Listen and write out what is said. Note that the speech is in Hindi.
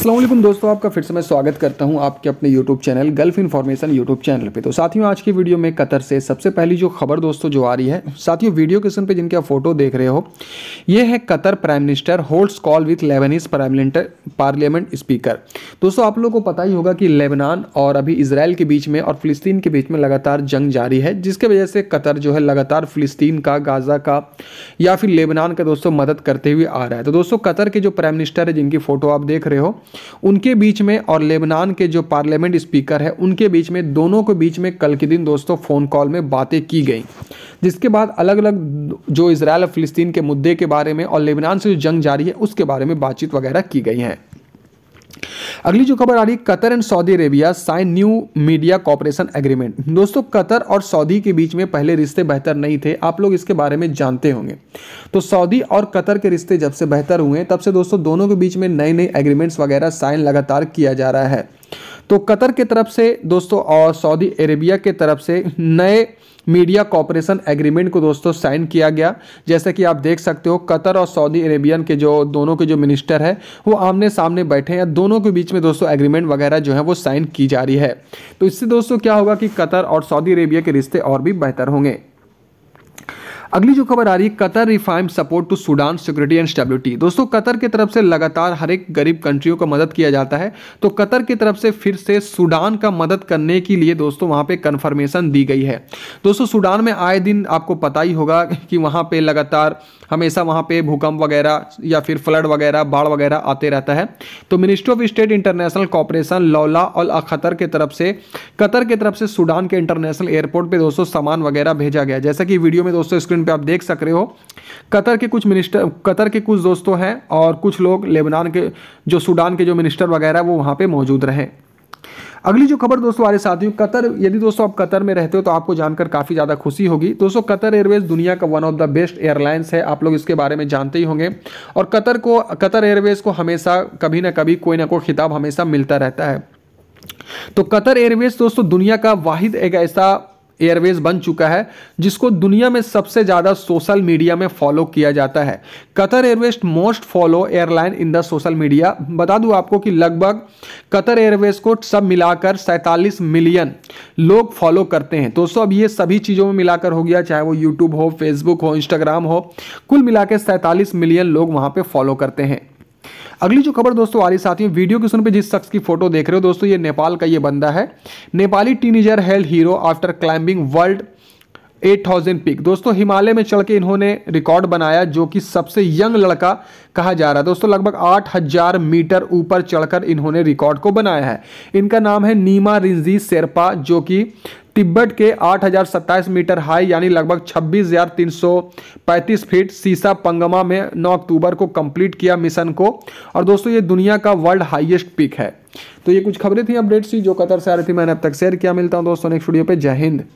असलम दोस्तों आपका फिर से मैं स्वागत करता हूं आपके अपने YouTube channel Gulf information YouTube channel पे तो साथियों आज की वीडियो में कतर से सबसे पहली जो खबर दोस्तों जो आ रही है साथियों वीडियो क्वेश्चन पे जिनके आप फोटो देख रहे हो ये है Qatar prime minister holds call with Lebanese parliament speaker दोस्तों आप लोगों को पता ही होगा कि लेबनान और अभी इसराइल के बीच में और फिलिस्तीन के बीच में लगातार जंग जारी है जिसके वजह से कतर जो है लगातार फिलिस्तीन का गाज़ा का या फिर लेबनान का दोस्तों मदद करते हुए आ रहा है तो दोस्तों कतर के जो प्राइम मिनिस्टर है जिनकी फ़ोटो आप देख रहे हो उनके बीच में और लेबनान के जो पार्लियामेंट स्पीकर है उनके बीच में दोनों के बीच में कल के दिन दोस्तों फ़ोन कॉल में बातें की गई जिसके बाद अलग अलग जो इसराइल और फिलिस्तीन के मुद्दे के बारे में और लेबनान से जो जंग जारी है उसके बारे में बातचीत वगैरह की गई हैं अगली जो खबर आ रही है Qatar and Saudi Arabia sign new media cooperation agreement दोस्तों कतर और सऊदी के बीच में पहले रिश्ते बेहतर नहीं थे आप लोग इसके बारे में जानते होंगे तो सऊदी और कतर के रिश्ते जब से बेहतर हुए तब से दोस्तों दोनों के बीच में नए नए एग्रीमेंट्स वगैरह साइन लगातार किया जा रहा है तो कतर के तरफ से दोस्तों और सऊदी अरेबिया के तरफ से नए मीडिया कॉपरेशन एग्रीमेंट को दोस्तों साइन किया गया जैसे कि आप देख सकते हो कतर और सऊदी अरेबियन के जो दोनों के जो मिनिस्टर हैं वो आमने सामने बैठे हैं दोनों के बीच में दोस्तों एग्रीमेंट वगैरह जो है वो साइन की जा रही है तो इससे दोस्तों क्या होगा कि कतर और सऊदी अरेबिया के रिश्ते और भी बेहतर होंगे अगली जो खबर आ रही है Qatar reaffirm support to Sudan security and stability दोस्तों कतर की तरफ से लगातार हर एक गरीब कंट्रियों को मदद किया जाता है तो कतर की तरफ से फिर से सूडान का मदद करने के लिए दोस्तों वहां पे कन्फर्मेशन दी गई है दोस्तों सूडान में आए दिन आपको पता ही होगा कि वहां पर लगातार हमेशा वहां पर भूकंप वगैरह या फिर फ्लड वगैरह बाढ़ वगैरह आते रहता है तो ministry of state international cooperation Lolwah और अखतर की तरफ से कतर की तरफ से सूडान के इंटरनेशनल एयरपोर्ट पर दोस्तों सामान वगैरह भेजा गया जैसा कि वीडियो में दोस्तों स्क्रीन स्क्रीन पे आप देख सक रहे हो कतर के कुछ मिनिस्टर कतर के कुछ दोस्तों हैं और कुछ लोग लेबनान के जो सूडान के जो मिनिस्टर वगैरह वो वहाँ पर मौजूद रहे अगली जो खबर दोस्तों आ हमारे साथियों कतर यदि दोस्तों आप कतर में रहते हो तो आपको जानकर काफ़ी ज़्यादा खुशी होगी दोस्तों कतर एयरवेज दुनिया का one of the best airlines है आप लोग इसके बारे में जानते ही होंगे और कतर को कतर एयरवेज को हमेशा कभी ना कभी कोई ना कोई खिताब हमेशा मिलता रहता है तो कतर एयरवेज दोस्तों दुनिया का वाहिद एक ऐसा एयरवेज बन चुका है जिसको दुनिया में सबसे ज़्यादा सोशल मीडिया में फॉलो किया जाता है Qatar Airways most follow airline in the social media बता दूं आपको कि लगभग कतर एयरवेज को सब मिलाकर सैतालीस मिलियन लोग फॉलो करते हैं दोस्तों अब ये सभी चीज़ों में मिलाकर हो गया चाहे वो यूट्यूब हो फेसबुक हो इंस्टाग्राम हो कुल मिला के मिलियन लोग वहां पर फॉलो करते हैं अगली जो खबर दोस्तों आ रही साथियों वीडियो की सुन पे जिस शख्स की फोटो देख रहे हो दोस्तों ये नेपाल का ये बंदा है Nepali teenager hailed hero after climbing world 8000 peak दोस्तों हिमालय में चढ़ के इन्होंने रिकॉर्ड बनाया जो कि सबसे यंग लड़का कहा जा रहा है दोस्तों लगभग 8000 मीटर ऊपर चढ़कर इन्होंने रिकॉर्ड को बनाया है इनका नाम है नीमा रिंजी शेरपा जो कि तिब्बत के आठ मीटर हाई यानी लगभग छब्बीस फीट सीसा पंगमा में 9 अक्टूबर को कंप्लीट किया मिशन को और दोस्तों ये दुनिया का वर्ल्ड हाईएस्ट पीक है तो ये कुछ खबरें थी अपडेट्स थी जो कतर से आ रही थी मैंने अब तक शेयर किया मिलता हूँ दोस्तों नेक्स्ट वीडियो पे जय हिंद